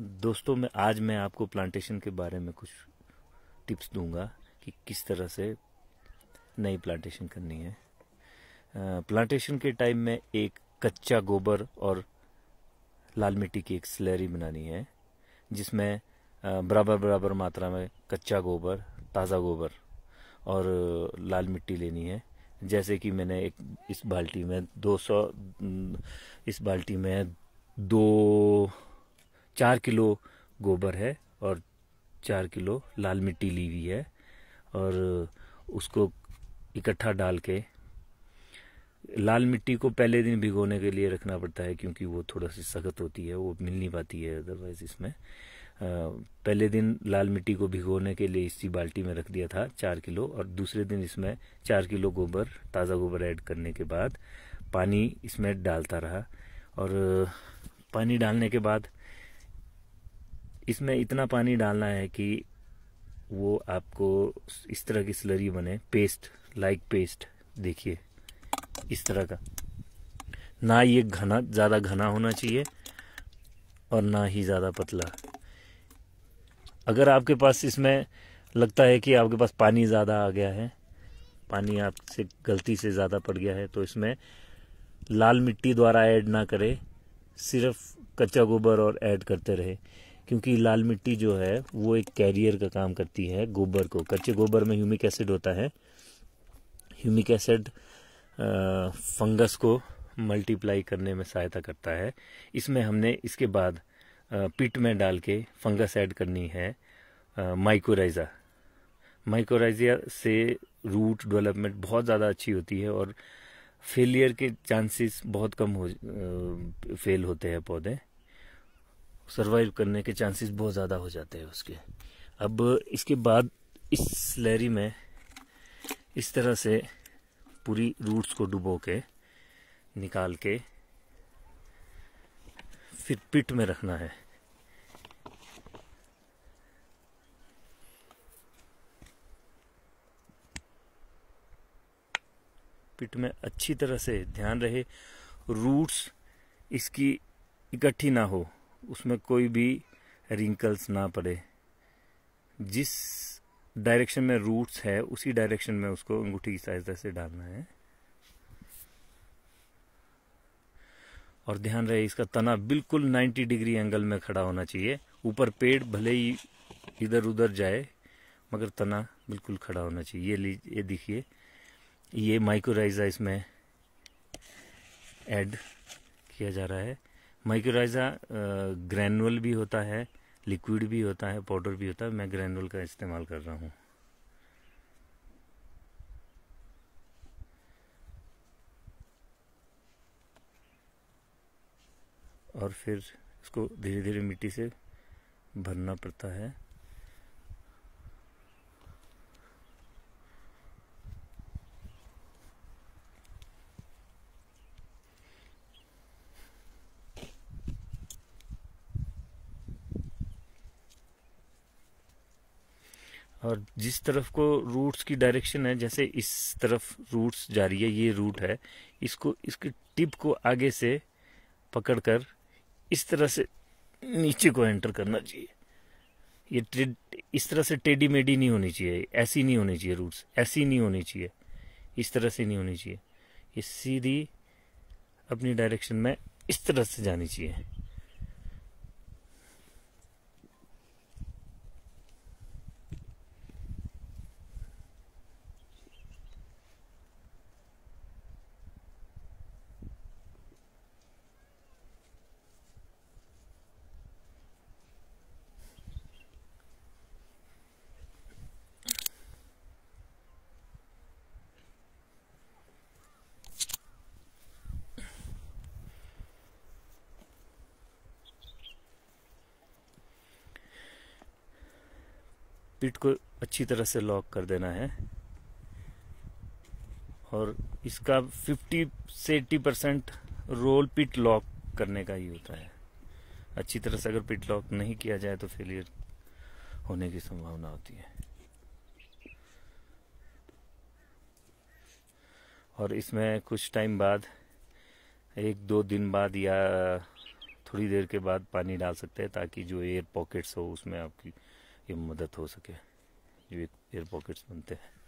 दोस्तों मैं आज मैं आपको प्लांटेशन के बारे में कुछ टिप्स दूंगा कि किस तरह से नई प्लांटेशन करनी है प्लांटेशन के टाइम में एक कच्चा गोबर और लाल मिट्टी की एक स्लैरी बनानी है जिसमें बराबर बराबर मात्रा में कच्चा गोबर ताज़ा गोबर और लाल मिट्टी लेनी है जैसे कि मैंने एक इस बाल्टी में 200 इस बाल्टी में दो चार किलो गोबर है और चार किलो लाल मिट्टी ली हुई है और उसको इकट्ठा डाल के लाल मिट्टी को पहले दिन भिगोने के लिए रखना पड़ता है क्योंकि वो थोड़ा सी सख्त होती है वो मिल नहीं पाती है अदरवाइज इसमें पहले दिन लाल मिट्टी को भिगोने के लिए इसी बाल्टी में रख दिया था चार किलो और दूसरे दिन इसमें चार किलो गोबर ताज़ा गोबर ऐड करने के बाद पानी इसमें डालता रहा और पानी डालने के बाद इसमें इतना पानी डालना है कि वो आपको इस तरह की स्लरी बने पेस्ट लाइक पेस्ट देखिए इस तरह का ना ये घना ज़्यादा घना होना चाहिए और ना ही ज़्यादा पतला अगर आपके पास इसमें लगता है कि आपके पास पानी ज़्यादा आ गया है पानी आपसे गलती से ज़्यादा पड़ गया है तो इसमें लाल मिट्टी द्वारा ऐड ना करें सिर्फ कच्चा गोबर और ऐड करते रहे क्योंकि लाल मिट्टी जो है वो एक कैरियर का काम करती है गोबर को कच्चे गोबर में ह्यूमिक एसिड होता है ह्यूमिक एसिड फंगस को मल्टीप्लाई करने में सहायता करता है इसमें हमने इसके बाद पिट में डाल के फंगस ऐड करनी है माइकोराइज़ा माइकोराइजिया से रूट डेवलपमेंट बहुत ज़्यादा अच्छी होती है और फेलियर के चांसेस बहुत कम हो फेल होते हैं पौधे सर्वाइव करने के चांसेस बहुत ज़्यादा हो जाते हैं उसके अब इसके बाद इस लहरी में इस तरह से पूरी रूट्स को डुबो के निकाल के फिर पिट में रखना है पिट में अच्छी तरह से ध्यान रहे रूट्स इसकी इकट्ठी ना हो उसमें कोई भी रिंकल्स ना पड़े जिस डायरेक्शन में रूट्स है उसी डायरेक्शन में उसको अंगूठी की सहायता से डालना है और ध्यान रहे इसका तना बिल्कुल 90 डिग्री एंगल में खड़ा होना चाहिए ऊपर पेड़ भले ही इधर उधर जाए मगर तना बिल्कुल खड़ा होना चाहिए ये लीजिए देखिए ये माइक्रोराइजा इसमें ऐड किया जा रहा है माइक्रोराइजा ग्रैनुअल uh, भी होता है लिक्विड भी होता है पाउडर भी होता है मैं ग्रैनुअल का इस्तेमाल कर रहा हूँ और फिर इसको धीरे धीरे मिट्टी से भरना पड़ता है और जिस तरफ को रूट्स की डायरेक्शन है जैसे इस तरफ रूट्स जा रही है ये रूट है इसको इसकी टिप को आगे से पकड़कर इस तरह से नीचे को एंटर करना चाहिए ये इस तरह से टेडी मेडी नहीं होनी चाहिए ऐसी नहीं होनी चाहिए रूट्स ऐसी नहीं होनी चाहिए इस तरह से नहीं होनी चाहिए ये सीधी अपनी डायरेक्शन में इस तरह से जानी चाहिए पिट को अच्छी तरह से लॉक कर देना है और इसका 50 से 80 परसेंट रोल पिट लॉक करने का ही होता है अच्छी तरह से अगर पिट लॉक नहीं किया जाए तो फेलियर होने की संभावना होती है और इसमें कुछ टाइम बाद एक दो दिन बाद या थोड़ी देर के बाद पानी डाल सकते हैं ताकि जो एयर पॉकेट्स हो उसमें आपकी ये मदद हो सके ये एयर पॉकेट्स बनते हैं